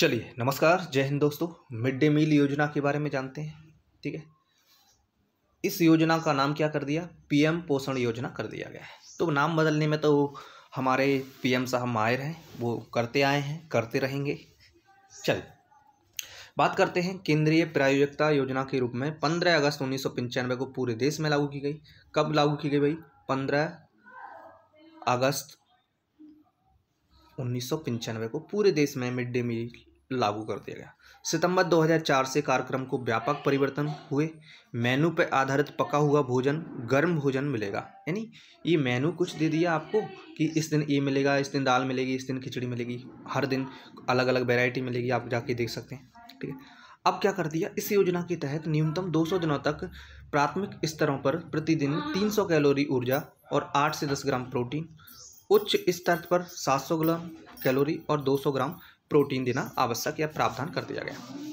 चलिए नमस्कार जय हिंद दोस्तों मिड डे मील योजना के बारे में जानते हैं ठीक है इस योजना का नाम क्या कर दिया पीएम पोषण योजना कर दिया गया है तो नाम बदलने में तो हमारे पीएम साहब माहिर हैं वो करते आए हैं करते रहेंगे चल बात करते हैं केंद्रीय प्रायोजकता योजना के रूप में पंद्रह अगस्त उन्नीस को पूरे देश में लागू की गई कब लागू की गई भाई पंद्रह अगस्त उन्नीस को पूरे देश में मिड डे मील लागू कर दिया गया सितंबर 2004 से कार्यक्रम को व्यापक परिवर्तन हुए मेनू पर आधारित पका हुआ भोजन गर्म भोजन मिलेगा यानी ये मेनू कुछ दे दिया आपको कि इस दिन ये मिलेगा इस दिन दाल मिलेगी इस दिन खिचड़ी मिलेगी हर दिन अलग अलग वेराइटी मिलेगी आप जाके देख सकते हैं ठीक है अब क्या कर दिया इस योजना के तहत न्यूनतम 200 दिनों तक प्राथमिक स्तरों पर प्रतिदिन 300 कैलोरी ऊर्जा और 8 से 10 ग्राम प्रोटीन उच्च स्तर पर 700 ग्राम कैलोरी और 200 ग्राम प्रोटीन देना आवश्यक या प्रावधान कर दिया गया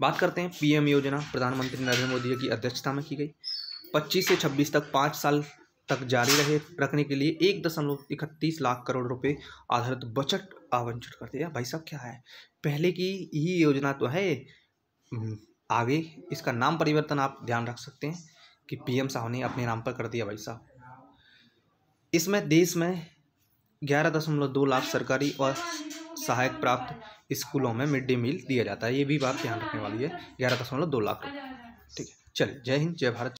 बात करते हैं पीएम योजना प्रधानमंत्री नरेंद्र मोदी की अध्यक्षता में की गई 25 से 26 तक पाँच साल तक जारी रहे रखने के लिए एक दशमलव इकतीस लाख करोड़ रुपए आधारित बजट आवंटित कर दिया भाई साहब क्या है पहले की ये योजना तो है हम्म, आगे इसका नाम परिवर्तन आप ध्यान रख सकते हैं कि पीएम साहब ने अपने नाम पर कर दिया भाई साहब इसमें देश में ग्यारह दशमलव दो लाख सरकारी और सहायक प्राप्त स्कूलों में मिड डे मील दिया जाता है ये भी बात ध्यान रखने वाली है ग्यारह दशमलव दो लाख रुपये ठीक है चलिए जय हिंद जय भारत